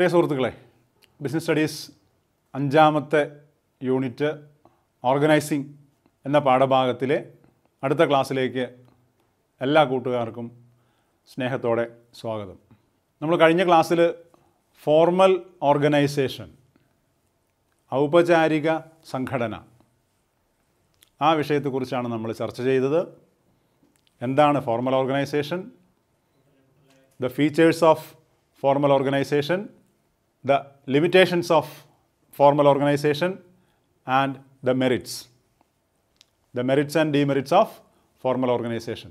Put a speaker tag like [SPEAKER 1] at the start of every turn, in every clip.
[SPEAKER 1] പ്രിയ സുഹൃത്തുക്കളെ business studies അഞ്ചാമത്തെ unit organising എന്ന പാഠഭാഗത്തിലെ അടുത്ത ക്ലാസ്സിലേക്ക് എല്ലാ കൂട്ടുകാർക്കും സ്നേഹത്തോടെ സ്വാഗതം നമ്മൾ കഴിഞ്ഞ ക്ലാസ്സിൽ ഫോർമൽ ഓർഗനൈസേഷൻ ഔപചാരിക സംഘടന ആ വിഷയത്തെക്കുറിച്ചാണ് നമ്മൾ ചർച്ച ചെയ്തത് എന്താണ് formal organisation the features of formal organisation the limitations of formal organization and the merits. The merits and demerits of formal organization.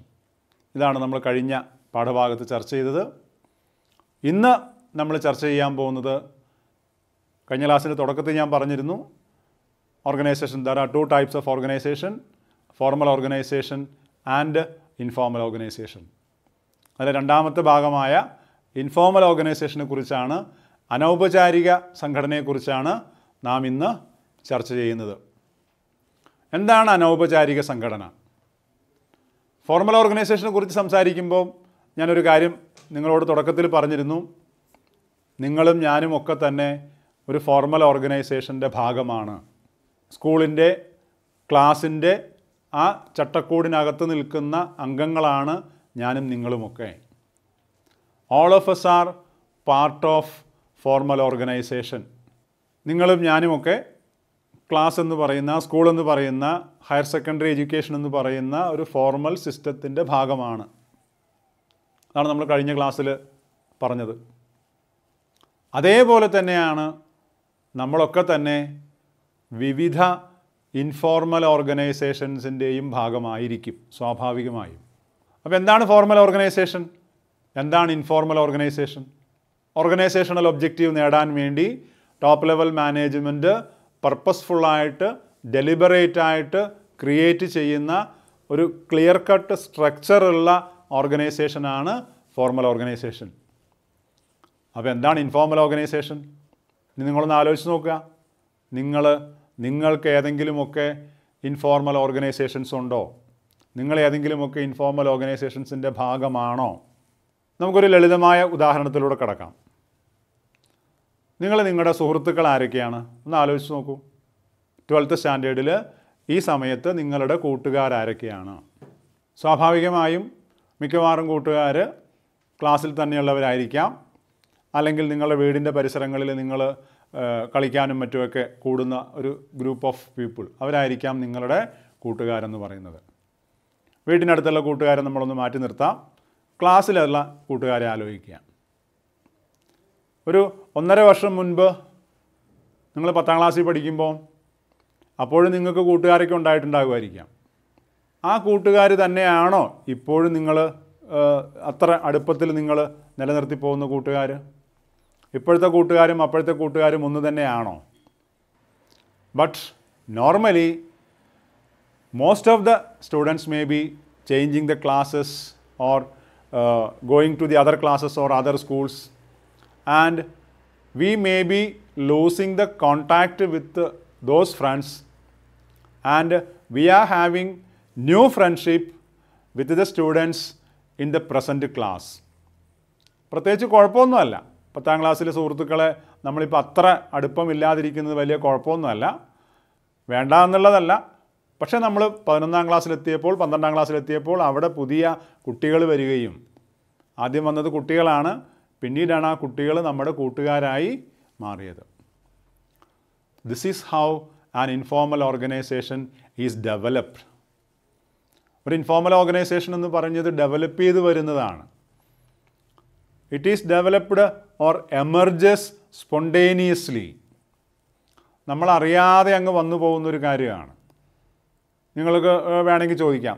[SPEAKER 1] ഇതാണ് നമ്മൾ കഴിഞ്ഞ പാഠഭാഗത്ത് ചർച്ച ചെയ്തത് ഇന്ന് നമ്മൾ ചർച്ച ചെയ്യാൻ പോകുന്നത് കഴിഞ്ഞ ക്ലാസ്സിൻ്റെ തുടക്കത്തിൽ ഞാൻ പറഞ്ഞിരുന്നു organisation there are two types of organisation formal organisation and informal organisation അതിലെ രണ്ടാമത്തെ ഭാഗമായ ഇൻഫോർമൽ ഓർഗനൈസേഷനെ കുറിച്ചാണ് അനൗപചാരിക സംഘടനയെക്കുറിച്ചാണ് നാം ഇന്ന് ചർച്ച ചെയ്യുന്നത് എന്താണ് അനൗപചാരിക സംഘടന ഫോർമൽ ഓർഗനൈസേഷനെ കുറിച്ച് സംസാരിക്കുമ്പോൾ ഞാനൊരു കാര്യം നിങ്ങളോട് തുടക്കത്തിൽ പറഞ്ഞിരുന്നു നിങ്ങളും ഞാനും ഒക്കെ തന്നെ ഒരു ഫോർമൽ ഓർഗനൈസേഷൻ്റെ ഭാഗമാണ് സ്കൂളിൻ്റെ ക്ലാസിൻ്റെ ആ ചട്ടക്കൂടിനകത്ത് നിൽക്കുന്ന അംഗങ്ങളാണ് ഞാനും നിങ്ങളുമൊക്കെ all of us are part of formal organisation നിങ്ങളും ഞാനുമൊക്കെ ക്ലാസ് എന്ന് പറയുന്ന സ്കൂൾ എന്ന് പറയുന്ന ഹയർ സെക്കൻഡറി എഡ്യൂക്കേഷൻ എന്ന് പറയുന്ന ഒരു ഫോർമൽ സിസ്റ്റത്തിൻ്റെ ഭാഗമാണ് അതാണ് നമ്മൾ കഴിഞ്ഞ ക്ലാസ്സിൽ പറഞ്ഞത് അതേപോലെ തന്നെയാണ് നമ്മളൊക്കെ തന്നെ വിവിധ ഇൻഫോർമൽ ഓർഗനൈസേഷൻസിൻ്റെയും ഭാഗമായിരിക്കും സ്വാഭാവികമായും അപ്പോൾ എന്താണ് ഫോർമൽ ഓർഗനൈസേഷൻ എന്താണ് ഇൻഫോർമൽ ഓർഗനൈസേഷൻ ഓർഗനൈസേഷണൽ ഒബ്ജക്റ്റീവ് നേടാൻ വേണ്ടി ടോപ്പ് ലെവൽ മാനേജ്മെൻറ്റ് പർപ്പസ്ഫുള്ളായിട്ട് ഡെലിബറേറ്റ് ആയിട്ട് ക്രിയേറ്റ് ചെയ്യുന്ന ഒരു ക്ലിയർ കട്ട് സ്ട്രക്ചറുള്ള ഓർഗനൈസേഷനാണ് ഫോർമൽ ഓർഗനൈസേഷൻ അപ്പോൾ എന്താണ് ഇൻഫോർമൽ ഓർഗനൈസേഷൻ നിങ്ങളൊന്ന് ആലോചിച്ച് നോക്കുക നിങ്ങൾ നിങ്ങൾക്ക് ഏതെങ്കിലുമൊക്കെ ഇൻഫോർമൽ ഓർഗനൈസേഷൻസ് ഉണ്ടോ നിങ്ങൾ ഏതെങ്കിലുമൊക്കെ ഇൻഫോർമൽ ഓർഗനൈസേഷൻസിൻ്റെ ഭാഗമാണോ നമുക്കൊരു ലളിതമായ ഉദാഹരണത്തിലൂടെ കടക്കാം നിങ്ങൾ നിങ്ങളുടെ സുഹൃത്തുക്കൾ ആരൊക്കെയാണ് ഒന്ന് ആലോചിച്ച് നോക്കൂ ട്വൽത്ത് സ്റ്റാൻഡേർഡിൽ ഈ സമയത്ത് നിങ്ങളുടെ ആരൊക്കെയാണ് സ്വാഭാവികമായും മിക്കവാറും കൂട്ടുകാർ ക്ലാസ്സിൽ തന്നെയുള്ളവരായിരിക്കാം അല്ലെങ്കിൽ നിങ്ങളുടെ വീടിൻ്റെ പരിസരങ്ങളിൽ നിങ്ങൾ കളിക്കാനും മറ്റുമൊക്കെ കൂടുന്ന ഒരു ഗ്രൂപ്പ് ഓഫ് പീപ്പിൾ അവരായിരിക്കാം നിങ്ങളുടെ കൂട്ടുകാരെന്ന് പറയുന്നത് വീട്ടിനടുത്തുള്ള കൂട്ടുകാരെ നമ്മളൊന്ന് മാറ്റി നിർത്താം ക്ലാസ്സിലുള്ള കൂട്ടുകാരെ ആലോചിക്കുക ഒരു ഒന്നര വർഷം മുൻപ് നിങ്ങൾ പത്താം ക്ലാസ്സിൽ പഠിക്കുമ്പോൾ അപ്പോഴും നിങ്ങൾക്ക് കൂട്ടുകാരൊക്കെ ഉണ്ടായിട്ടുണ്ടാകുമായിരിക്കാം ആ കൂട്ടുകാർ തന്നെയാണോ ഇപ്പോഴും നിങ്ങൾ അത്ര അടുപ്പത്തിൽ നിങ്ങൾ നിലനിർത്തി പോകുന്ന കൂട്ടുകാർ ഇപ്പോഴത്തെ കൂട്ടുകാരും അപ്പോഴത്തെ കൂട്ടുകാരും ഒന്ന് തന്നെയാണോ but normally most of the students may be changing the classes or uh, going to the other classes or other schools and we may be losing the contact with those friends and we are having new friendship with the students in the present class. പ്രത്യേകിച്ച് കുഴപ്പമൊന്നുമല്ല പത്താം ക്ലാസ്സിലെ സുഹൃത്തുക്കളെ നമ്മളിപ്പോൾ അത്ര അടുപ്പമില്ലാതിരിക്കുന്നത് വലിയ കുഴപ്പമൊന്നുമല്ല വേണ്ട എന്നുള്ളതല്ല പക്ഷേ നമ്മൾ പതിനൊന്നാം ക്ലാസ്സിലെത്തിയപ്പോൾ പന്ത്രണ്ടാം ക്ലാസ്സിലെത്തിയപ്പോൾ അവിടെ പുതിയ കുട്ടികൾ വരികയും ആദ്യം വന്നത് കുട്ടികളാണ് പിന്നീടാണ് ആ കുട്ടികൾ നമ്മുടെ കൂട്ടുകാരായി മാറിയത് this is how an informal organisation is developed ഒരു ഇൻഫോർമൽ ഓർഗനൈസേഷൻ എന്ന് പറഞ്ഞത് ഡെവലപ്പ് ചെയ്ത് വരുന്നതാണ് it is developed or emerges spontaneously നമ്മളറിയാതെ അങ്ങ് വന്നു പോകുന്നൊരു കാര്യമാണ് നിങ്ങൾക്ക് വേണമെങ്കിൽ ചോദിക്കാം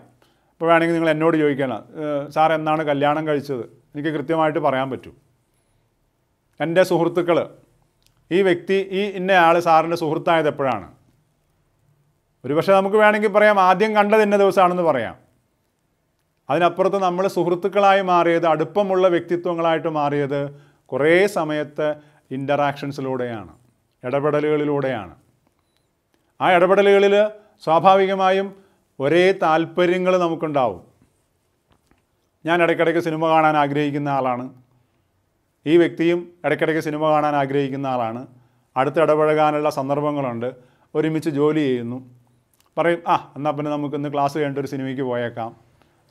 [SPEAKER 1] അപ്പോൾ വേണമെങ്കിൽ നിങ്ങൾ എന്നോട് ചോദിക്കണം സാർ എന്നാണ് കല്യാണം കഴിച്ചത് എനിക്ക് കൃത്യമായിട്ട് പറയാൻ പറ്റും എൻ്റെ സുഹൃത്തുക്കൾ ഈ വ്യക്തി ഈ ഇന്നയാൾ സാറിൻ്റെ സുഹൃത്തായത് എപ്പോഴാണ് ഒരുപക്ഷെ നമുക്ക് വേണമെങ്കിൽ പറയാം ആദ്യം കണ്ടത് ഇന്ന ദിവസമാണെന്ന് പറയാം അതിനപ്പുറത്ത് നമ്മൾ സുഹൃത്തുക്കളായി മാറിയത് അടുപ്പമുള്ള വ്യക്തിത്വങ്ങളായിട്ട് മാറിയത് കുറേ സമയത്തെ ഇൻ്ററാക്ഷൻസിലൂടെയാണ് ഇടപെടലുകളിലൂടെയാണ് ആ ഇടപെടലുകളിൽ സ്വാഭാവികമായും ഒരേ താല്പര്യങ്ങൾ നമുക്കുണ്ടാവും ഞാൻ ഇടയ്ക്കിടയ്ക്ക് സിനിമ കാണാൻ ആഗ്രഹിക്കുന്ന ആളാണ് ഈ വ്യക്തിയും ഇടയ്ക്കിടയ്ക്ക് സിനിമ കാണാൻ ആഗ്രഹിക്കുന്ന ആളാണ് അടുത്ത് ഇടപഴകാനുള്ള സന്ദർഭങ്ങളുണ്ട് ഒരുമിച്ച് ജോലി ചെയ്യുന്നു പറയും ആ എന്നാൽ പിന്നെ നമുക്കിന്ന് ക്ലാസ് കഴിഞ്ഞിട്ട് ഒരു സിനിമയ്ക്ക് പോയേക്കാം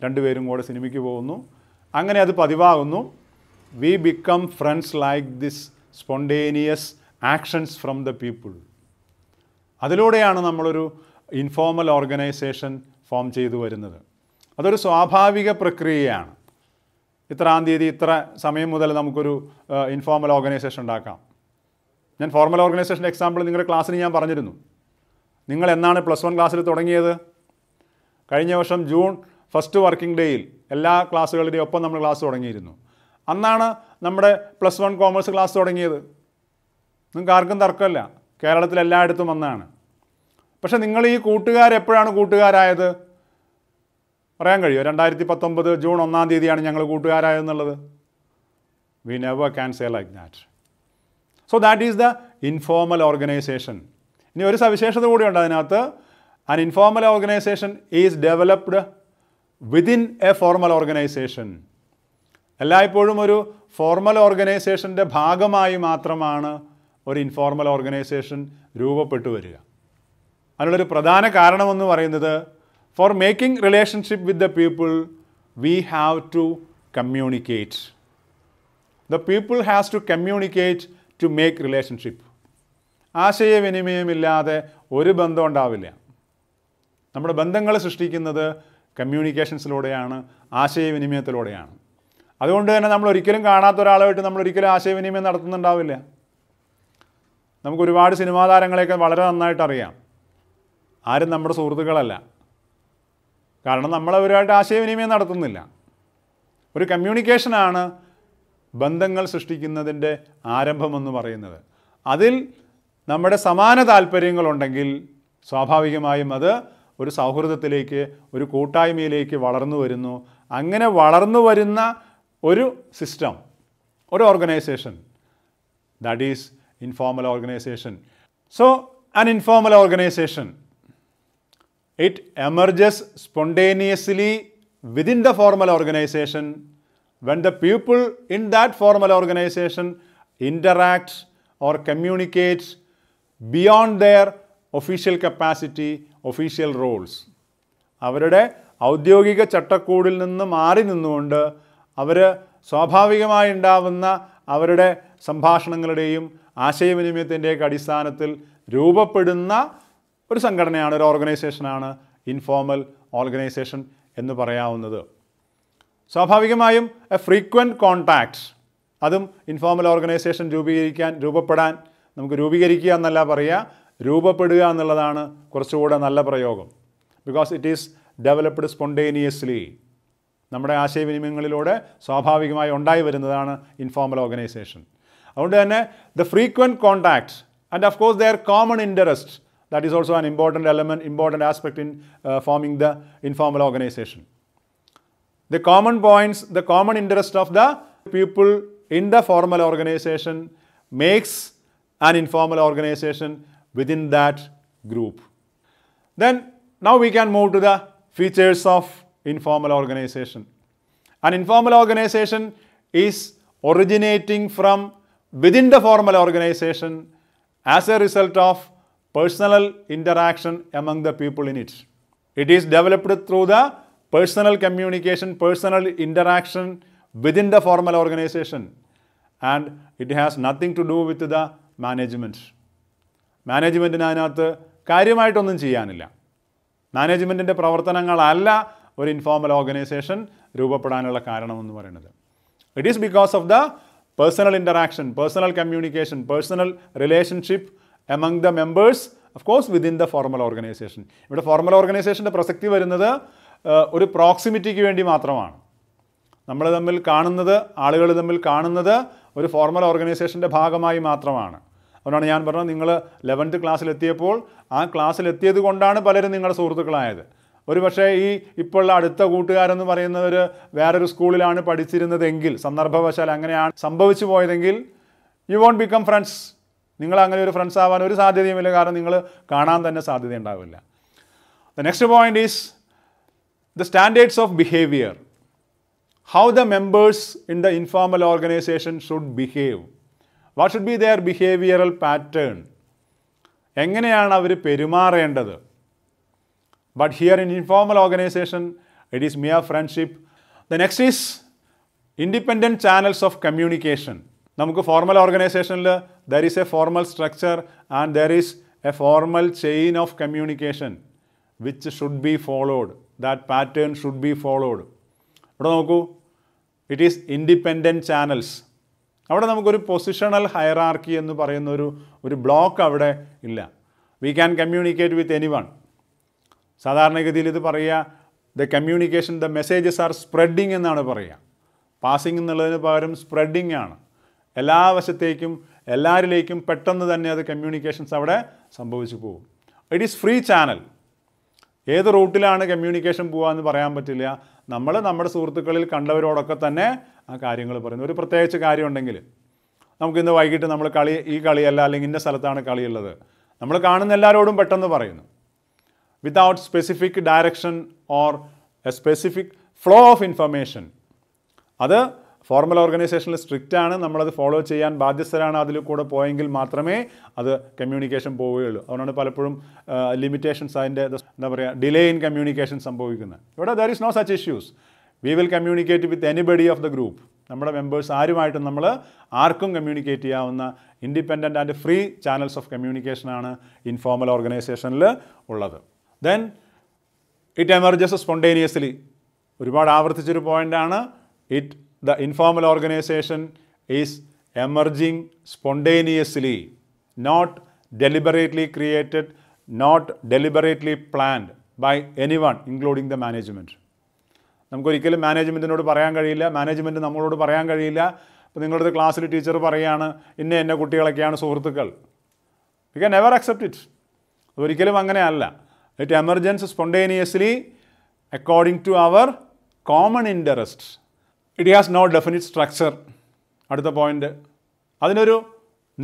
[SPEAKER 1] രണ്ടുപേരും കൂടെ സിനിമയ്ക്ക് പോകുന്നു അങ്ങനെ അത് പതിവാകുന്നു we become friends like this spontaneous actions from the people അതിലൂടെയാണ് നമ്മളൊരു ഇൻഫോർമൽ ഓർഗനൈസേഷൻ ഫോം ചെയ്തു വരുന്നത് അതൊരു സ്വാഭാവിക പ്രക്രിയയാണ് ഇത്രാം തീയതി ഇത്ര സമയം മുതൽ നമുക്കൊരു ഇൻഫോർമൽ ഓർഗനൈസേഷൻ ഉണ്ടാക്കാം ഞാൻ ഫോർമൽ ഓർഗനൈസേഷൻ്റെ എക്സാമ്പിൾ നിങ്ങളുടെ ക്ലാസ്സിന് ഞാൻ പറഞ്ഞിരുന്നു നിങ്ങൾ എന്നാണ് പ്ലസ് വൺ ക്ലാസ്സിൽ തുടങ്ങിയത് കഴിഞ്ഞ വർഷം ജൂൺ ഫസ്റ്റ് വർക്കിംഗ് ഡേയിൽ എല്ലാ ക്ലാസ്സുകളുടെയും ഒപ്പം നമ്മൾ ക്ലാസ് തുടങ്ങിയിരുന്നു അന്നാണ് നമ്മുടെ പ്ലസ് വൺ കോമേഴ്സ് ക്ലാസ് തുടങ്ങിയത് നിങ്ങൾക്ക് ആർക്കും തർക്കമല്ല കേരളത്തിലെല്ലായിടത്തും എല്ലായിടത്തും അന്നാണ് പക്ഷെ നിങ്ങൾ ഈ കൂട്ടുകാരെപ്പോഴാണ് കൂട്ടുകാരായത് പറയാൻ കഴിയുമോ രണ്ടായിരത്തി പത്തൊമ്പത് ജൂൺ ഒന്നാം തീയതിയാണ് ഞങ്ങൾ കൂട്ടുകാരായതെന്നുള്ളത് we never can say like that so that is the informal organisation ഇനി ഒരു സവിശേഷത കൂടിയുണ്ട് അതിനകത്ത് an informal organisation is developed within a formal organisation എല്ലായ്പ്പോഴും ഒരു ഫോർമൽ ഓർഗനൈസേഷൻ്റെ ഭാഗമായി മാത്രമാണ് ഒരു ഇൻഫോർമൽ ഓർഗനൈസേഷൻ രൂപപ്പെട്ടു വരിക അതിനുള്ളൊരു പ്രധാന കാരണമെന്ന് പറയുന്നത് for making relationship with the people we have to communicate the people has to communicate to make relationship ആശയവിനിമയമില്ലാതെ ഒരു ബന്ധം ഉണ്ടാവില്ല നമ്മുടെ ബന്ധങ്ങൾ സൃഷ്ടിക്കുന്നത് കമ്മ്യൂണിക്കേഷൻസിലൂടെയാണ് ആശയവിനിമയത്തിലൂടെയാണ് അതുകൊണ്ട് തന്നെ നമ്മൾ ഒരിക്കലും കാണാത്ത ഒരാളുമായിട്ട് നമ്മൾ ഒരിക്കലും ആശയവിനിമയം നടത്തുന്നുണ്ടാവില്ല നമുക്ക് ഒരുപാട് സിനിമാ താരങ്ങളെയൊക്കെ വളരെ നന്നായിട്ട് അറിയാം ആരും നമ്മുടെ സുഹൃത്തുക്കളല്ല കാരണം നമ്മളവരുമായിട്ട് ആശയവിനിമയം നടത്തുന്നില്ല ഒരു കമ്മ്യൂണിക്കേഷനാണ് ബന്ധങ്ങൾ സൃഷ്ടിക്കുന്നതിൻ്റെ ആരംഭമെന്ന് പറയുന്നത് അതിൽ നമ്മുടെ സമാന താല്പര്യങ്ങളുണ്ടെങ്കിൽ സ്വാഭാവികമായും അത് ഒരു സൗഹൃദത്തിലേക്ക് ഒരു കൂട്ടായ്മയിലേക്ക് വളർന്നു വരുന്നു അങ്ങനെ വളർന്നു വരുന്ന ഒരു സിസ്റ്റം ഒരു organisation that is informal organisation so an informal organisation it emerges spontaneously within the formal organisation when the people in that formal organisation interacts or communicates beyond their official capacity official roles അവരുടെ ഔദ്യോഗിക ചട്ടക്കൂടിൽ നിന്ന് മാറി നിന്നുകൊണ്ട് അവർ സ്വാഭാവികമായി ഉണ്ടാവുന്ന അവരുടെ സംഭാഷണങ്ങളുടെയും ആശയവിനിമയത്തിൻ്റെയൊക്കെ അടിസ്ഥാനത്തിൽ രൂപപ്പെടുന്ന ഒരു സംഘടനയാണ് ഒരു ഓർഗനൈസേഷനാണ് ഇൻഫോർമൽ ഓർഗനൈസേഷൻ എന്ന് പറയാവുന്നത് സ്വാഭാവികമായും എ ഫ്രീക്വൻറ്റ് കോൺടാക്ട്സ് അതും ഇൻഫോർമൽ ഓർഗനൈസേഷൻ രൂപീകരിക്കാൻ രൂപപ്പെടാൻ നമുക്ക് രൂപീകരിക്കുക എന്നല്ല പറയുക രൂപപ്പെടുക എന്നുള്ളതാണ് കുറച്ചുകൂടെ നല്ല പ്രയോഗം because it is developed spontaneously നമ്മുടെ ആശയവിനിമയങ്ങളിലൂടെ സ്വാഭാവികമായി ഉണ്ടായി വരുന്നതാണ് ഇൻഫോർമൽ ഓർഗനൈസേഷൻ അതുകൊണ്ട് തന്നെ the frequent contacts and of course their common interest That is also an important element, important aspect in uh, forming the informal organization. The common points, the common interest of the people in the formal organization makes an informal organization within that group. Then now we can move to the features of informal organization. An informal organization is originating from within the formal organization as a result of personal interaction among the people in it. It is developed through the personal communication, personal interaction within the formal organization and it has nothing to do with the management. മാനേജ്മെൻറ്റിന് അതിനകത്ത് കാര്യമായിട്ടൊന്നും ചെയ്യാനില്ല മാനേജ്മെൻറ്റിൻ്റെ പ്രവർത്തനങ്ങളല്ല ഒരു informal organisation രൂപപ്പെടാനുള്ള കാരണമെന്ന് പറയുന്നത് it is because of the personal interaction personal communication personal relationship among the members of course within the formal organisation ഇവിടെ formal ഓർഗനൈസേഷൻ്റെ പ്രസക്തി വരുന്നത് ഒരു പ്രോക്സിമിറ്റിക്ക് വേണ്ടി മാത്രമാണ് നമ്മൾ തമ്മിൽ കാണുന്നത് ആളുകൾ തമ്മിൽ കാണുന്നത് ഒരു ഫോർമൽ ഓർഗനൈസേഷൻ്റെ ഭാഗമായി മാത്രമാണ് അതുകൊണ്ടാണ് ഞാൻ പറഞ്ഞത് നിങ്ങൾ ലെവൻത്ത് ക്ലാസ്സിലെത്തിയപ്പോൾ ആ ക്ലാസ്സിലെത്തിയത് കൊണ്ടാണ് പലരും നിങ്ങളുടെ സുഹൃത്തുക്കളായത് ഒരു പക്ഷേ ഈ ഇപ്പോഴുള്ള അടുത്ത കൂട്ടുകാരെന്ന് പറയുന്നവർ വേറൊരു സ്കൂളിലാണ് പഠിച്ചിരുന്നതെങ്കിൽ സന്ദർഭവശാൽ അങ്ങനെയാണ് സംഭവിച്ചു പോയതെങ്കിൽ യു വോണ്ട് ബിക്കം ഫ്രണ്ട്സ് നിങ്ങൾ അങ്ങനെ ഒരു ഫ്രണ്ട്സ് ആവാൻ ഒരു സാധ്യതയുമില്ല കാരണം നിങ്ങൾ കാണാൻ തന്നെ സാധ്യത ഉണ്ടാവില്ല the next point is the standards of behaviour how the members in the informal organisation should behave what should be their behavioural pattern എങ്ങനെയാണ് അവർ പെരുമാറേണ്ടത് but here in informal organisation it is mere friendship the next is independent channels of communication നമുക്ക് formal ഓർഗനൈസേഷനിൽ there is a formal structure and there is a formal chain of communication which should be followed that pattern should be followed ഇവിടെ നോക്കൂ it is independent channels അവിടെ നമുക്കൊരു positional hierarchy എന്ന് പറയുന്ന ഒരു ഒരു ബ്ലോക്ക് അവിടെ ഇല്ല we can communicate with anyone സാധാരണഗതിയിൽ ഇത് പറയുക the communication the messages are spreading എന്നാണ് പറയുക പാസിംഗ് എന്നുള്ളതിന് പകരം സ്പ്രെഡിങ് ആണ് എല്ലാ വശത്തേക്കും എല്ലാവരിലേക്കും പെട്ടെന്ന് തന്നെ അത് കമ്മ്യൂണിക്കേഷൻസ് അവിടെ സംഭവിച്ചു പോകും ഇറ്റ് ഈസ് ഫ്രീ ചാനൽ ഏത് റൂട്ടിലാണ് കമ്മ്യൂണിക്കേഷൻ പോകുകയെന്ന് പറയാൻ പറ്റില്ല നമ്മൾ നമ്മുടെ സുഹൃത്തുക്കളിൽ കണ്ടവരോടൊക്കെ തന്നെ ആ കാര്യങ്ങൾ പറയുന്നു ഒരു പ്രത്യേകിച്ച് കാര്യമുണ്ടെങ്കിൽ നമുക്കിന്ന് വൈകിട്ട് നമ്മൾ കളി ഈ കളിയല്ല അല്ലെങ്കിൽ ഇന്ന സ്ഥലത്താണ് കളിയുള്ളത് നമ്മൾ കാണുന്ന എല്ലാവരോടും പെട്ടെന്ന് പറയുന്നു without specific direction or a specific flow of information അത് ഫോർമൽ ഓർഗനൈസേഷനിൽ സ്ട്രിക്റ്റ് ആണ് നമ്മളത് ഫോളോ ചെയ്യാൻ ബാധ്യസ്ഥരാണ് അതിൽ കൂടെ പോയെങ്കിൽ മാത്രമേ അത് കമ്മ്യൂണിക്കേഷൻ പോവുകയുള്ളൂ അതുകൊണ്ടാണ് പലപ്പോഴും ലിമിറ്റേഷൻസ് അതിൻ്റെ എന്താ പറയുക ഡിലേ ഇൻ കമ്മ്യൂണിക്കേഷൻ സംഭവിക്കുന്നത് ഇവിടെ there is no such issues we will communicate with anybody of the group നമ്മുടെ മെമ്പേഴ്സ് ആരുമായിട്ടും നമ്മൾ ആർക്കും കമ്മ്യൂണിക്കേറ്റ് ചെയ്യാവുന്ന independent and free channels of കമ്മ്യൂണിക്കേഷനാണ് ഇൻഫോർമൽ ഓർഗനൈസേഷനിൽ ഉള്ളത് ദെൻ ഇറ്റ് എമർജസ് സ്പോണ്ടേനിയസ്ലി ഒരുപാട് ആവർത്തിച്ചൊരു പോയിൻ്റാണ് it the informal organisation is emerging spontaneously not deliberately created not deliberately planned by anyone including the management നമുക്കൊരിക്കലും മാനേജ്മെൻറ്റിനോട് പറയാൻ കഴിയില്ല മാനേജ്മെൻറ്റ് നമ്മളോട് പറയാൻ കഴിയില്ല അപ്പോൾ നിങ്ങളുടെ ക്ലാസ്സിൽ ടീച്ചർ പറയുകയാണ് ഇന്ന എന്നെ കുട്ടികളൊക്കെയാണ് സുഹൃത്തുക്കൾ we can never accept it അതൊരിക്കലും അങ്ങനെയല്ല it emergence spontaneously according to our common interest it has no definite structure അടുത്ത പോയിൻ്റ് അതിനൊരു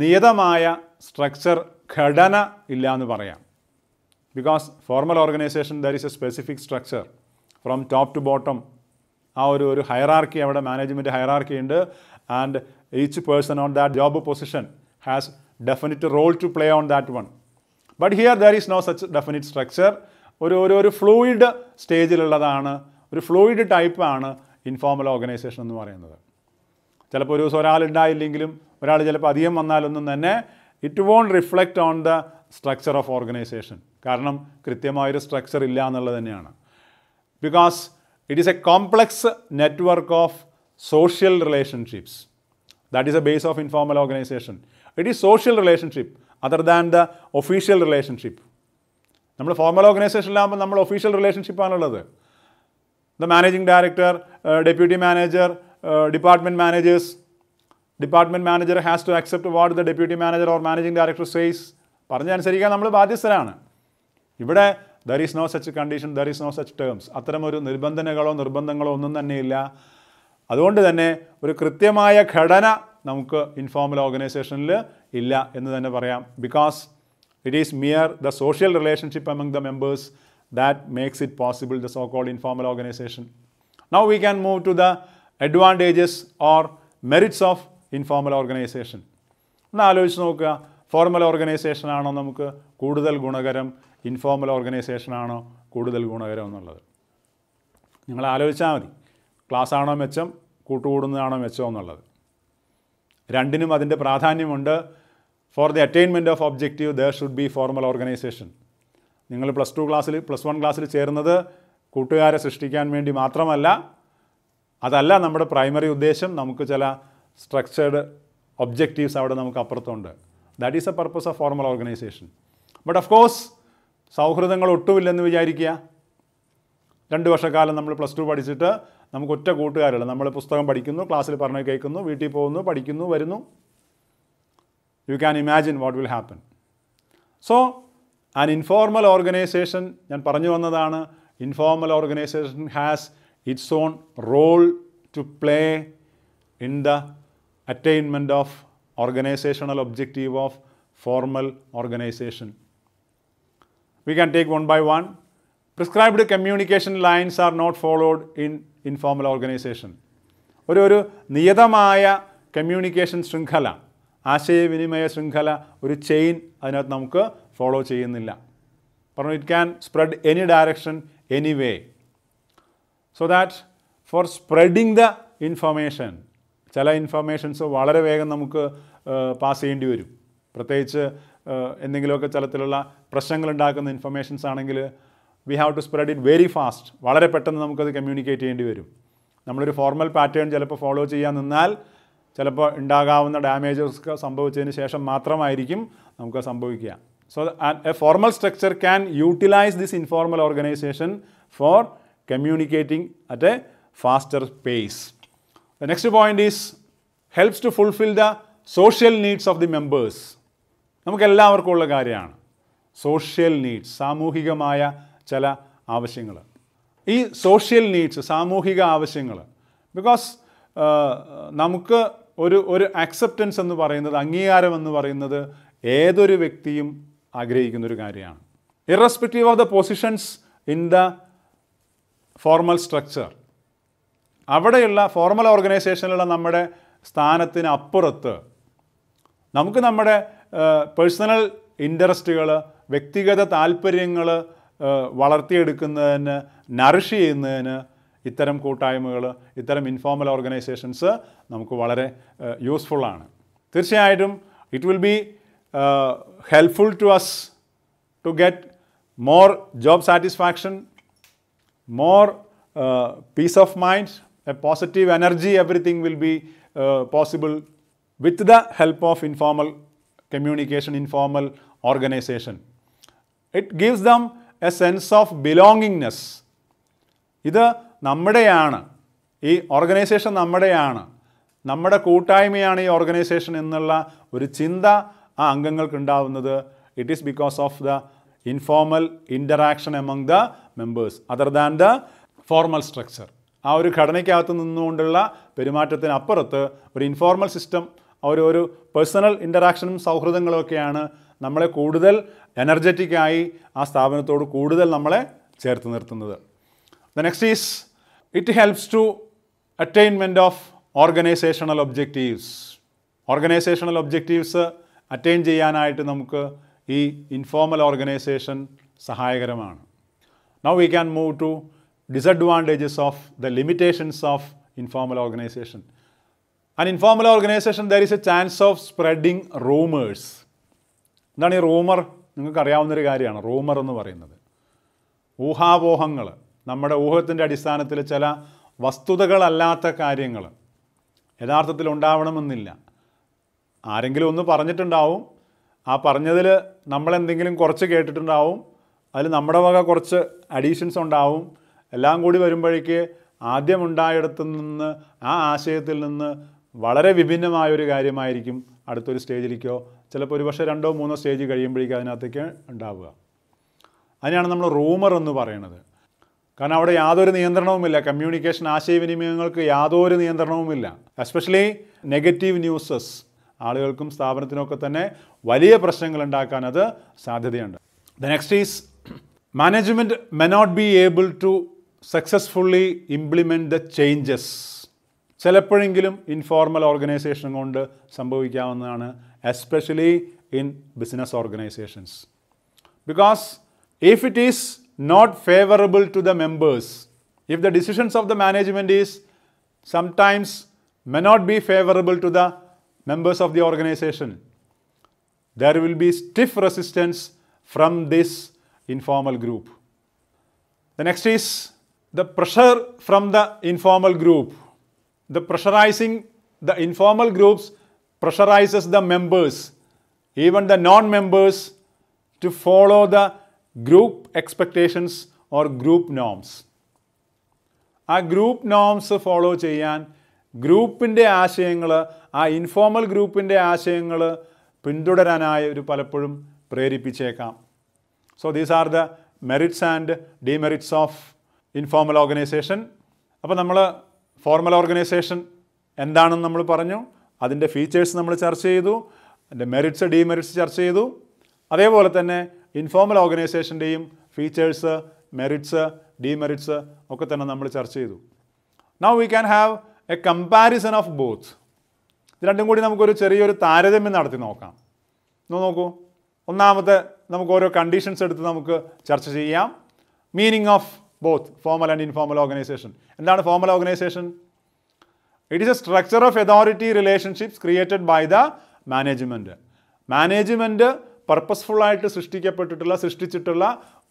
[SPEAKER 1] നിയതമായ സ്ട്രക്ചർ ഘടന ഇല്ല എന്ന് പറയാം because formal organisation there is a specific structure from top to bottom ആ ഒരു ഒരു ഹയറാർക്കി അവിടെ മാനേജ്മെൻറ്റ് ഹയറാർക്കി ഉണ്ട് and each person on that job position has definite role to play on that one but here there is no such definite structure ഒരു ഒരു ഒരു fluid സ്റ്റേജിലുള്ളതാണ് ഒരു fluid ടൈപ്പാണ് ഇൻഫോർമൽ ഓർഗനൈസേഷൻ എന്ന് പറയുന്നത് ചിലപ്പോൾ ഒരു ദിവസം ഒരാളുണ്ടായില്ലെങ്കിലും ഒരാൾ ചിലപ്പോൾ അധികം വന്നാലൊന്നും തന്നെ it won't reflect on the structure of organisation കാരണം കൃത്യമായൊരു സ്ട്രക്ചർ ഇല്ല എന്നുള്ളത് തന്നെയാണ് because it is a complex network of social relationships that is a base of informal organisation it is social relationship other than the official relationship നമ്മൾ formal ഓർഗനൈസേഷനിലാകുമ്പോൾ നമ്മൾ official റിലേഷൻഷിപ്പാണുള്ളത് the managing director deputy manager department managers department manager has to has ward the deputy manager or manager director managing director says. പറഞ്ഞനുസരിക്കാൻ നമ്മൾ ബാധ്യസ്ഥരാണ് ഇവിടെ there is no such condition there is no such terms അത്തരമൊരു നിർബന്ധനകളോ നിർബന്ധങ്ങളോ ഒന്നും തന്നെയില്ല അതുകൊണ്ട് തന്നെ ഒരു കൃത്യമായ ഘടന നമുക്ക് ഇൻഫോമൽ ഓർഗനൈസേഷനിൽ ഇല്ല എന്ന് തന്നെ പറയാം because it is mere the social relationship among the members that makes it possible, the so-called informal organization. Now we can move to the advantages or merits of informal organization. ഒന്ന് ആലോചിച്ച് നോക്കുക formal organisation ആണോ നമുക്ക് കൂടുതൽ ഗുണകരം informal organisation ആണോ കൂടുതൽ ഗുണകരം എന്നുള്ളത് നിങ്ങൾ ആലോചിച്ചാൽ മതി ക്ലാസ് ആണോ മെച്ചം കൂട്ടുകൂടുന്നതാണോ മെച്ചം എന്നുള്ളത് രണ്ടിനും അതിൻ്റെ പ്രാധാന്യമുണ്ട് for the attainment of objective there should be formal organisation നിങ്ങൾ പ്ലസ് ടു ക്ലാസ്സിൽ പ്ലസ് വൺ ക്ലാസ്സിൽ ചേരുന്നത് കൂട്ടുകാരെ സൃഷ്ടിക്കാൻ വേണ്ടി മാത്രമല്ല അതല്ല നമ്മുടെ പ്രൈമറി ഉദ്ദേശം നമുക്ക് ചില സ്ട്രക്ചേർഡ് ഒബ്ജക്റ്റീവ്സ് അവിടെ നമുക്ക് അപ്പുറത്തുണ്ട് that is a purpose of formal organisation but of course സൗഹൃദങ്ങൾ ഒട്ടുമില്ലെന്ന് വിചാരിക്കുക രണ്ട് വർഷക്കാലം നമ്മൾ പ്ലസ് ടു പഠിച്ചിട്ട് നമുക്ക് ഒറ്റ കൂട്ടുകാരുള്ള നമ്മൾ പുസ്തകം പഠിക്കുന്നു ക്ലാസ്സിൽ പറഞ്ഞു കേൾക്കുന്നു വീട്ടിൽ പോകുന്നു പഠിക്കുന്നു വരുന്നു you can imagine what will happen so and informal organisation ഞാൻ പറഞ്ഞു വന്നതാണ് informal organisation has its own role to play in the attainment of organizational objective of formal organization. We can take one by one. Prescribed communication lines are not followed in informal organization. ഒരു ഒരു നിയതമായ communication ശൃംഖല ആശയവിനിമയ ശൃംഖല ഒരു chain അതിനകത്ത് നമുക്ക് follow ചെയ്യുന്നില്ല പറഞ്ഞു it can spread any direction any way so that for spreading the information ചില ഇൻഫർമേഷൻസ് വളരെ വേഗം നമുക്ക് പാസ് ചെയ്യേണ്ടി വരും പ്രത്യേകിച്ച് എന്തെങ്കിലുമൊക്കെ ചിലത്തിലുള്ള പ്രശ്നങ്ങൾ ഉണ്ടാക്കുന്ന ഇൻഫർമേഷൻസ് ആണെങ്കിൽ we have to spread it very fast വളരെ പെട്ടെന്ന് നമുക്കത് കമ്മ്യൂണിക്കേറ്റ് ചെയ്യേണ്ടി വരും നമ്മളൊരു ഫോർമൽ പാറ്റേൺ ചിലപ്പോൾ ഫോളോ ചെയ്യാൻ നിന്നാൽ ചിലപ്പോൾ ഉണ്ടാകാവുന്ന ഡാമേജസ് സംഭവിച്ചതിന് ശേഷം മാത്രമായിരിക്കും നമുക്ക് സംഭവിക്കുക So a formal structure can utilize this informal organization for communicating at a faster pace. The next point is helps to fulfill the social needs of the members. നമുക്ക് എല്ലാവർക്കും ഉള്ള കാര്യമാണ് സോഷ്യൽ നീഡ്സ് സാമൂഹികമായ ചില ആവശ്യങ്ങൾ ഈ സോഷ്യൽ നീഡ്സ് സാമൂഹിക ആവശ്യങ്ങൾ ബിക്കോസ് നമുക്ക് ഒരു ഒരു അക്സെപ്റ്റൻസ് എന്ന് പറയുന്നത് അംഗീകാരം എന്ന് പറയുന്നത് ഏതൊരു വ്യക്തിയും ആഗ്രഹിക്കുന്ന ഒരു കാര്യമാണ് irrespective of the positions in the formal structure അവിടെയുള്ള ഫോർമൽ ഓർഗനൈസേഷനിലുള്ള നമ്മുടെ സ്ഥാനത്തിന് അപ്പുറത്ത് നമുക്ക് നമ്മുടെ പേഴ്സണൽ ഇൻട്രസ്റ്റുകൾ വ്യക്തിഗത താല്പര്യങ്ങൾ വളർത്തിയെടുക്കുന്നതിന് നറിഷ് ചെയ്യുന്നതിന് ഇത്തരം കൂട്ടായ്മകൾ ഇത്തരം ഇൻഫോർമൽ ഓർഗനൈസേഷൻസ് നമുക്ക് വളരെ യൂസ്ഫുള്ളാണ് തീർച്ചയായിട്ടും it will be uh, helpful to us to get more job satisfaction, more uh, peace of mind, a positive energy, everything will be uh, possible with the help of informal communication, informal organization. It gives them a sense of belongingness. ഇത് നമ്മുടെയാണ് ഈ organisation നമ്മുടെയാണ് നമ്മുടെ കൂട്ടായ്മയാണ് ഈ organisation എന്നുള്ള ഒരു ചിന്ത ആ അംഗങ്ങൾക്കുണ്ടാവുന്നത് it is because of the informal interaction among the members other than the formal structure ആ ഒരു ഘടനയ്ക്കകത്ത് നിന്നുകൊണ്ടുള്ള പെരുമാറ്റത്തിനപ്പുറത്ത് ഒരു ഇൻഫോർമൽ സിസ്റ്റം ഒരു ഒരു പേഴ്സണൽ ഇൻ്ററാക്ഷനും സൗഹൃദങ്ങളും ഒക്കെയാണ് നമ്മളെ കൂടുതൽ എനർജറ്റിക്കായി ആ സ്ഥാപനത്തോട് കൂടുതൽ നമ്മളെ ചേർത്ത് നിർത്തുന്നത് the next is it helps to attainment of organisational objectives organisational objectives attain ചെയ്യാനായിട്ട് നമുക്ക് ഈ ഇൻഫോർമൽ ഓർഗനൈസേഷൻ സഹായകരമാണ് now we can move to disadvantages of the limitations of informal organisation and informal organisation there is a chance of spreading rumours എന്താണ് ഈ rumour നിങ്ങൾക്കറിയാവുന്നൊരു കാര്യമാണ് rumour എന്ന് പറയുന്നത് ഊഹാപോഹങ്ങൾ നമ്മുടെ ഊഹത്തിൻ്റെ അടിസ്ഥാനത്തിൽ ചില വസ്തുതകളല്ലാത്ത കാര്യങ്ങൾ യഥാർത്ഥത്തിൽ ഉണ്ടാവണമെന്നില്ല ആരെങ്കിലും ഒന്ന് പറഞ്ഞിട്ടുണ്ടാവും ആ പറഞ്ഞതിൽ നമ്മളെന്തെങ്കിലും കുറച്ച് കേട്ടിട്ടുണ്ടാവും അതിൽ നമ്മുടെ വക കുറച്ച് അഡീഷൻസ് ഉണ്ടാവും എല്ലാം കൂടി വരുമ്പോഴേക്ക് ആദ്യമുണ്ടായിടത്തു നിന്ന് ആ ആശയത്തിൽ നിന്ന് വളരെ വിഭിന്നമായൊരു കാര്യമായിരിക്കും അടുത്തൊരു സ്റ്റേജിലേക്കോ ചിലപ്പോൾ ഒരു പക്ഷേ രണ്ടോ മൂന്നോ സ്റ്റേജ് കഴിയുമ്പോഴേക്കും അതിനകത്തേക്ക് ഉണ്ടാവുക അതിനാണ് നമ്മൾ റൂമർ എന്ന് പറയുന്നത് കാരണം അവിടെ യാതൊരു നിയന്ത്രണവുമില്ല കമ്മ്യൂണിക്കേഷൻ ആശയവിനിമയങ്ങൾക്ക് യാതൊരു നിയന്ത്രണവുമില്ല എസ്പെഷ്യലി നെഗറ്റീവ് ന്യൂസസ് ആളുകൾക്കും സ്ഥാപനത്തിനൊക്കെ തന്നെ വലിയ പ്രശ്നങ്ങൾ ഉണ്ടാക്കാൻ അത് സാധ്യതയുണ്ട് the next is management may not be able to successfully implement the changes ചിലപ്പോഴെങ്കിലും ഇൻഫോർമൽ ഓർഗനൈസേഷൻ കൊണ്ട് സംഭവിക്കാവുന്നതാണ് especially in business organisations because if it is not favourable to the members if the decisions of the management is sometimes may not be favorable to the members of the organization, there will be stiff resistance from this informal group. The next is the pressure from the informal group. The pressurizing the informal groups pressurizes the members, even the non-members to follow the group expectations or group norms. A group norms follow ചെയ്യാൻ ഗ്രൂപ്പിൻ്റെ ആശയങ്ങൾ ആ informal ഗ്രൂപ്പിൻ്റെ ആശയങ്ങൾ പിന്തുടരാനായ ഒരു പലപ്പോഴും പ്രേരിപ്പിച്ചേക്കാം so these are the merits and demerits of informal organisation അപ്പോൾ നമ്മൾ ഫോർമൽ ഓർഗനൈസേഷൻ എന്താണെന്ന് നമ്മൾ പറഞ്ഞു അതിൻ്റെ ഫീച്ചേഴ്സ് നമ്മൾ ചർച്ച ചെയ്തു അതിൻ്റെ മെറിറ്റ്സ് ഡിമെറിറ്റ്സ് ചർച്ച ചെയ്തു അതേപോലെ തന്നെ ഇൻഫോർമൽ ഓർഗനൈസേഷൻ്റെയും ഫീച്ചേഴ്സ് മെറിറ്റ്സ് ഡിമെറിറ്റ്സ് ഒക്കെ തന്നെ നമ്മൾ ചർച്ച ചെയ്തു now we can have a comparison of both ഇത് രണ്ടും കൂടി നമുക്കൊരു ചെറിയൊരു താരതമ്യം നടത്തി നോക്കാം ഒന്ന് നോക്കൂ ഒന്നാമത്തെ നമുക്ക് ഓരോ കണ്ടീഷൻസ് എടുത്ത് നമുക്ക് ചർച്ച ചെയ്യാം meaning of both formal and informal organisation എന്താണ് formal organisation it is a structure of authority relationships created by the management management പർപ്പസ്ഫുള്ളായിട്ട് സൃഷ്ടിക്കപ്പെട്ടിട്ടുള്ള സൃഷ്ടിച്ചിട്ടുള്ള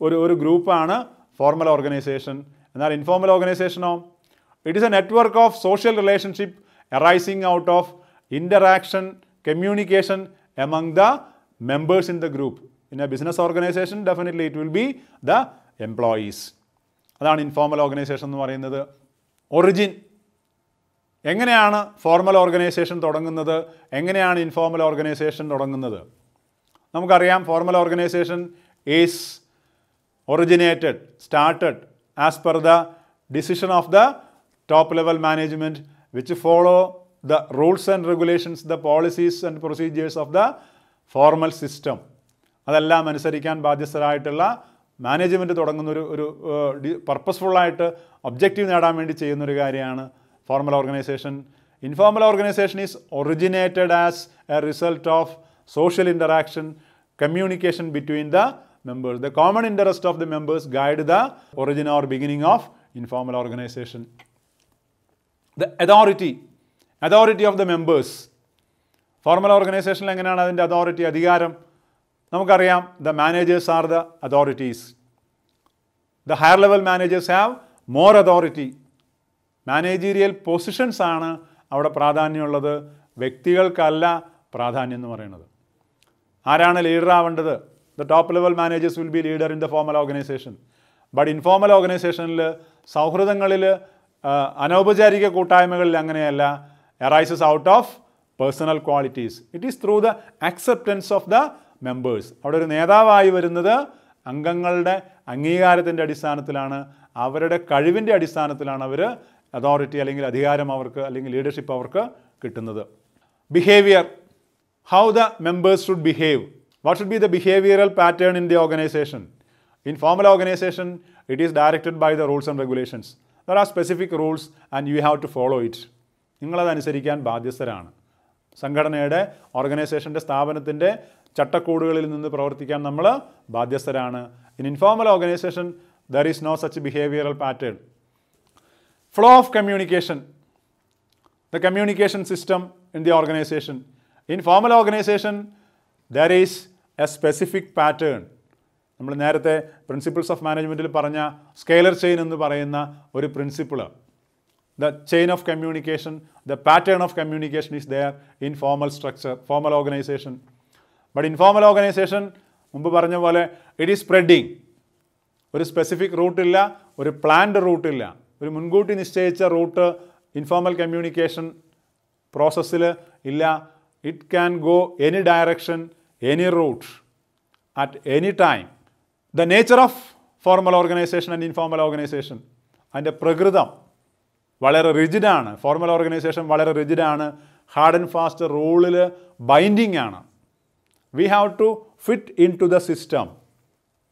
[SPEAKER 1] ഒരു ഒരു ഗ്രൂപ്പാണ് ഫോർമൽ ഓർഗനൈസേഷൻ എന്നാൽ ഇൻഫോർമൽ ഓർഗനൈസേഷനോ It is a network of social relationship arising out of interaction, communication among the members in the group. In a business organization, definitely it will be the employees അതാണ് informal organisation എന്ന് പറയുന്നത് origin എങ്ങനെയാണ് formal organisation തുടങ്ങുന്നത് എങ്ങനെയാണ് informal organisation തുടങ്ങുന്നത് നമുക്കറിയാം formal organisation is originated started as per the decision of the top level management which follow the rules and regulations the policies and procedures of the formal system അതെല്ലാം അനുസരിക്കാൻ ബാധ്യസ്ഥരായിട്ടുള്ള management തുടങ്ങുന്ന ഒരു ഒരു പർപ്പസ്ഫുള്ളായിട്ട് objective നേടാൻ വേണ്ടി ചെയ്യുന്നൊരു കാര്യമാണ് formal organisation informal organisation is originated as a result of social interaction communication between the members the common interest of the members guide the origin or beginning of informal organisation the authority authority of the members formal ഓർഗനൈസേഷനിൽ എങ്ങനെയാണ് അതിൻ്റെ authority അധികാരം നമുക്കറിയാം the managers are the authorities the higher level managers have more authority managerial positions ആണ് അവിടെ പ്രാധാന്യമുള്ളത് വ്യക്തികൾക്കല്ല പ്രാധാന്യം എന്ന് പറയുന്നത് ആരാണ് leader ആവേണ്ടത് the top level managers will be leader in the formal organisation but informal ഓർഗനൈസേഷനിൽ സൗഹൃദങ്ങളിൽ അനൗപചാരിക കൂട്ടായ്മകളിൽ അങ്ങനെയല്ല arises out of personal qualities it is through the acceptance of the members അവിടെ ഒരു നേതാവായി വരുന്നത് അംഗങ്ങളുടെ അംഗീകാരത്തിൻ്റെ അടിസ്ഥാനത്തിലാണ് അവരുടെ കഴിവിൻ്റെ അടിസ്ഥാനത്തിലാണ് അവർ അതോറിറ്റി അല്ലെങ്കിൽ അധികാരം അവർക്ക് അല്ലെങ്കിൽ ലീഡർഷിപ്പ് അവർക്ക് കിട്ടുന്നത് behaviour how the members should behave what should be the behavioural pattern in the organisation in formal organisation it is directed by the rules and regulations there are specific rules and you have to follow it നിങ്ങളതനുസരിക്കാൻ ബാധ്യസ്ഥരാണ് സംഘടനയുടെ ഓർഗനൈസേഷൻ്റെ സ്ഥാപനത്തിൻ്റെ ചട്ടക്കൂടുകളിൽ നിന്ന് പ്രവർത്തിക്കാൻ നമ്മൾ ബാധ്യസ്ഥരാണ് in informal organisation there is no such behavioural pattern flow of communication the communication system in the organisation in formal organisation there is a specific pattern നമ്മൾ നേരത്തെ പ്രിൻസിപ്പിൾസ് ഓഫ് മാനേജ്മെൻറ്റിൽ പറഞ്ഞ സ്കെയിലർ ചെയിൻ എന്ന് പറയുന്ന ഒരു principle the chain of communication the pattern of communication is there in formal structure formal organisation but informal organisation മുമ്പ് പറഞ്ഞ പോലെ it is spreading ഒരു സ്പെസിഫിക് റൂട്ടില്ല ഒരു പ്ലാൻഡ് റൂട്ടില്ല ഒരു മുൻകൂട്ടി നിശ്ചയിച്ച റൂട്ട് ഇൻഫോമൽ കമ്മ്യൂണിക്കേഷൻ പ്രോസസ്സിൽ ഇല്ല it can go any direction any route at any time the nature of formal organisation and informal organisation അതിൻ്റെ പ്രകൃതം വളരെ റിജിഡാണ് ഫോർമൽ ഓർഗനൈസേഷൻ വളരെ റിജിഡാണ് ഹാർഡ് ആൻഡ് ഫാസ്റ്റ് റൂളിൽ ബൈൻഡിങ് ആണ് we have to fit into the system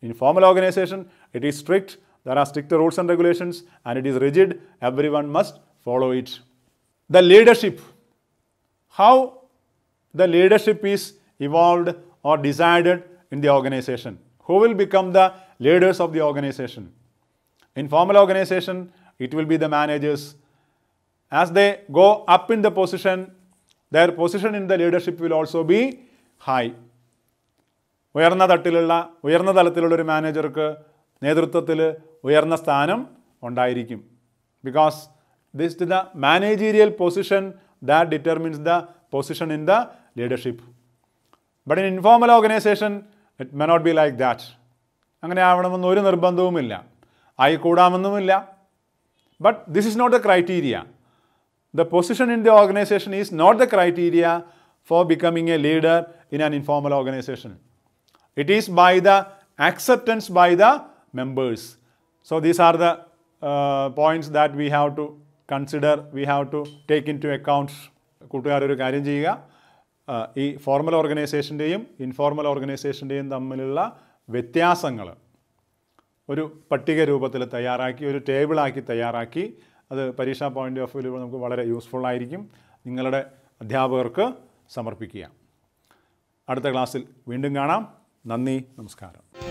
[SPEAKER 1] informal organisation it is strict there are strict rules and regulations and it is rigid everyone must follow it the leadership how the leadership is evolve or decided in the organisation who will become the leaders of the organization. In formal organization, it will be the managers. As they go up in the position, their position in the leadership will also be high. ഉയർന്ന തട്ടിലുള്ള ഉയർന്ന തലത്തിലുള്ള ഒരു മാനേജർക്ക് നേതൃത്വത്തിൽ ഉയർന്ന സ്ഥാനം ഉണ്ടായിരിക്കും because this the managerial position that determines the position in the leadership but in informal organisation it may not be like that അങ്ങനെ ആവണമെന്ന് ഒരു നിർബന്ധവുമില്ല ആയി കൂടാമെന്നുമില്ല but this is not a criteria the position in the organisation is not the criteria for becoming a leader in an informal organisation it is by the acceptance by the members so these are the points that V have to consider we have to take into accounts കൂട്ടുകാരൊരു കാര്യം ചെയ്യുക ഈ formal ഓർഗനൈസേഷൻ്റെയും informal ഓർഗനൈസേഷൻ്റെയും തമ്മിലുള്ള വ്യത്യാസങ്ങൾ ഒരു പട്ടിക രൂപത്തിൽ തയ്യാറാക്കി ഒരു ടേബിളാക്കി തയ്യാറാക്കി അത് പരീക്ഷാ പോയിൻ്റ് ഓഫ് വ്യൂ നമുക്ക് വളരെ യൂസ്ഫുൾ ആയിരിക്കും നിങ്ങളുടെ അധ്യാപകർക്ക് സമർപ്പിക്കുക അടുത്ത ക്ലാസ്സിൽ വീണ്ടും കാണാം നന്ദി നമസ്കാരം